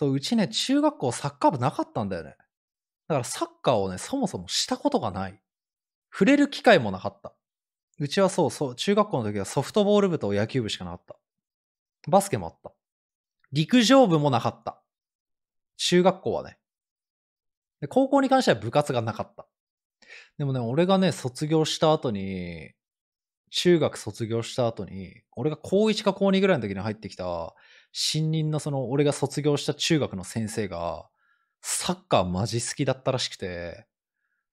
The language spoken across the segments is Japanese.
そう、うちね、中学校サッカー部なかったんだよね。だからサッカーをね、そもそもしたことがない。触れる機会もなかった。うちはそう、そう、中学校の時はソフトボール部と野球部しかなかった。バスケもあった。陸上部もなかった。中学校はね。で高校に関しては部活がなかった。でもね、俺がね、卒業した後に、中学卒業した後に、俺が高1か高2ぐらいの時に入ってきた新任のその俺が卒業した中学の先生が、サッカーマジ好きだったらしくて、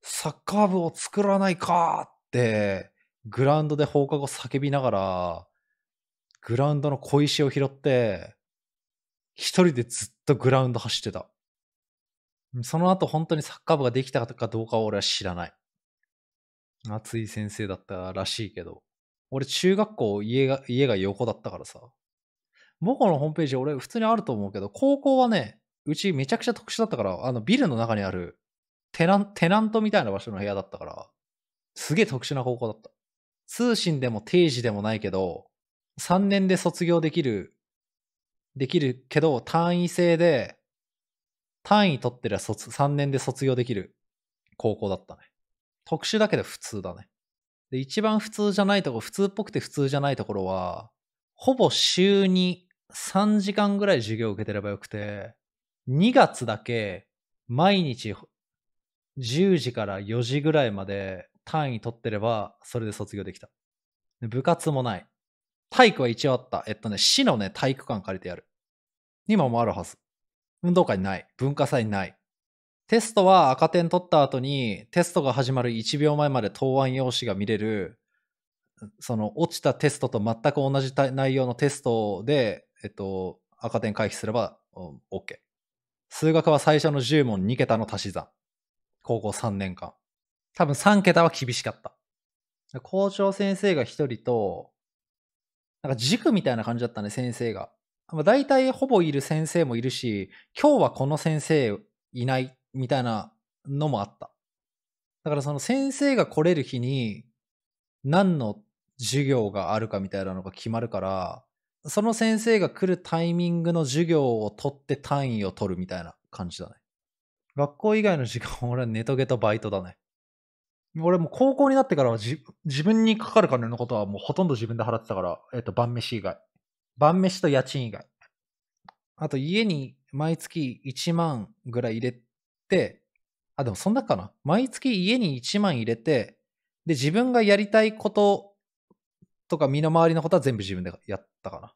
サッカー部を作らないかって、グラウンドで放課後叫びながら、グラウンドの小石を拾って、一人でずっとグラウンド走ってた。その後本当にサッカー部ができたかどうかは俺は知らない。熱い先生だったらしいけど。俺中学校家が、家が横だったからさ。母校のホームページ、俺普通にあると思うけど、高校はね、うちめちゃくちゃ特殊だったから、あのビルの中にあるテナテナントみたいな場所の部屋だったから、すげえ特殊な高校だった。通信でも定時でもないけど、3年で卒業できる、できるけど、単位制で、単位取ってりゃ卒3年で卒業できる高校だったね。特殊だけど普通だね。で、一番普通じゃないところ、普通っぽくて普通じゃないところは、ほぼ週2、3時間ぐらい授業を受けてればよくて、2月だけ毎日10時から4時ぐらいまで単位取ってれば、それで卒業できた。部活もない。体育は一応あった。えっとね、市のね、体育館借りてやる。今もあるはず。運動会ない。文化祭ない。テストは赤点取った後に、テストが始まる1秒前まで答案用紙が見れる、その落ちたテストと全く同じ内容のテストでえっと、赤点回避すれば、うん、OK。数学は最初の10問2桁の足し算。高校3年間。多分3桁は厳しかった。校長先生が1人と、なんか塾みたいな感じだったね、先生が。大体ほぼいる先生もいるし、今日はこの先生いないみたいなのもあった。だからその先生が来れる日に何の授業があるかみたいなのが決まるから、その先生が来るタイミングの授業を取って単位を取るみたいな感じだね。学校以外の時間、俺はネトゲとバイトだね。俺も高校になってからは自分にかかる金のことはもうほとんど自分で払ってたから、えっ、と、晩飯以外。晩飯と家賃以外。あと家に毎月1万ぐらい入れて、あ、でもそんなかな。毎月家に1万入れて、で、自分がやりたいこととか身の回りのことは全部自分でやったかな。